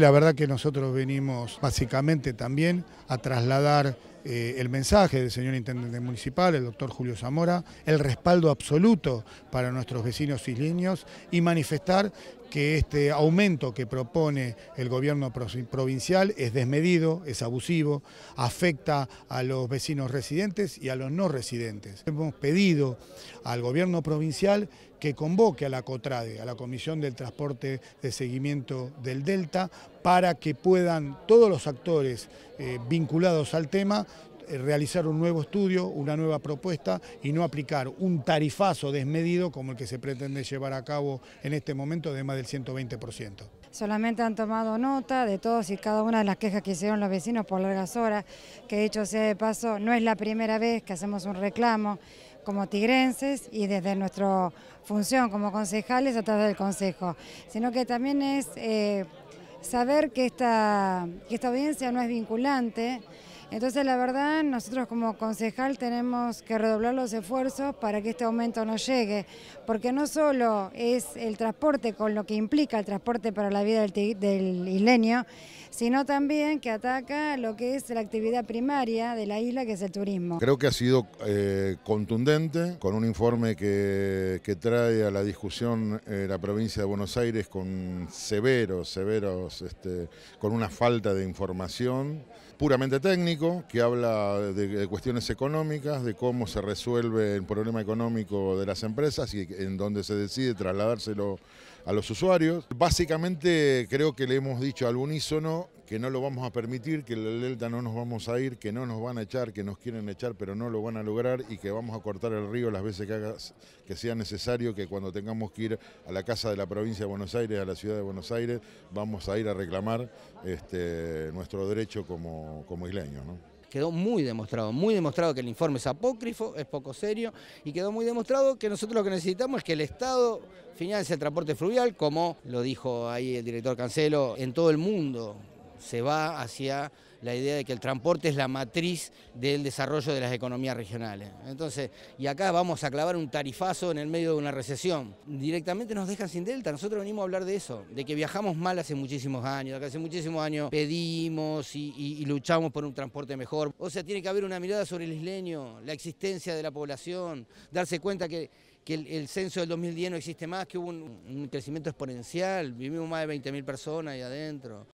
La verdad que nosotros venimos básicamente también a trasladar eh, el mensaje del señor Intendente Municipal, el doctor Julio Zamora, el respaldo absoluto para nuestros vecinos isleños y manifestar que este aumento que propone el gobierno provincial es desmedido, es abusivo, afecta a los vecinos residentes y a los no residentes. Hemos pedido al gobierno provincial que convoque a la COTRADE, a la Comisión del Transporte de Seguimiento del Delta, para que puedan todos los actores eh, vinculados al tema eh, realizar un nuevo estudio, una nueva propuesta y no aplicar un tarifazo desmedido como el que se pretende llevar a cabo en este momento de más del 120%. Solamente han tomado nota de todos y cada una de las quejas que hicieron los vecinos por largas horas, que dicho sea de paso, no es la primera vez que hacemos un reclamo como tigrenses y desde nuestra función como concejales a través del Consejo, sino que también es... Eh, saber que esta, que esta audiencia no es vinculante, entonces la verdad nosotros como concejal tenemos que redoblar los esfuerzos para que este aumento no llegue, porque no solo es el transporte con lo que implica el transporte para la vida del, isleño, sino también que ataca lo que es la actividad primaria de la isla, que es el turismo. Creo que ha sido eh, contundente con un informe que, trae a la discusión eh, la provincia de Buenos Aires con severos, severos, este, con una falta de información puramente técnica que habla de, cuestiones económicas, de cómo se resuelve el problema económico de las empresas y en dónde se decide trasladárselo a los usuarios. Básicamente creo que le hemos dicho al unísono que no lo vamos a permitir, que el delta no nos vamos a ir, que no nos van a echar, que nos quieren echar, pero no lo van a lograr y que vamos a cortar el río las veces que, que sea necesario, que cuando tengamos que ir a la casa de la provincia de Buenos Aires, a la ciudad de Buenos Aires, vamos a ir a reclamar este, nuestro derecho como, como isleños. Quedó muy demostrado, muy demostrado que el informe es apócrifo, es poco serio, y quedó muy demostrado que nosotros lo que necesitamos es que el Estado financie el transporte fluvial, como lo dijo ahí el director Cancelo, en todo el mundo se va hacia la idea de que el transporte es la matriz del desarrollo de las economías regionales. Entonces, y acá vamos a clavar un tarifazo en el medio de una recesión. Directamente nos dejan sin delta. Nosotros venimos a hablar de eso, de que viajamos mal hace muchísimos años, que hace muchísimos años pedimos y, luchamos por un transporte mejor. O sea, tiene que haber una mirada sobre el isleño, la existencia de la población, darse cuenta que el, censo del 2010 no existe más, que hubo un, un crecimiento exponencial, vivimos más de 20.000 personas ahí adentro.